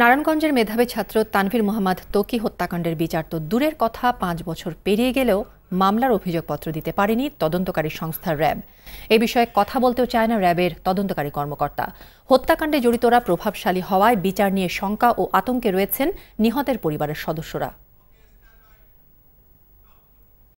নারায়ণগঞ্জের মেধাবী ছাত্র তানভীর মোহাম্মদ তোকি হত্যাকাণ্ডের বিচার তো দূরের কথা পাঁচ বছর পেরিয়ে গেলেও মামলার অভিযোগপত্র দিতে পারেনি তদন্তকারী সংস্থার র্যাব এ বিষয়ে কথা বলতেও চায় না র্যাবের তদন্তকারী কর্মকর্তা হত্যাকাণ্ডে জড়িতরা প্রভাবশালী হওয়ায় বিচার নিয়ে শঙ্কা ও আতঙ্কে রয়েছেন নিহতের পরিবারের সদস্যরা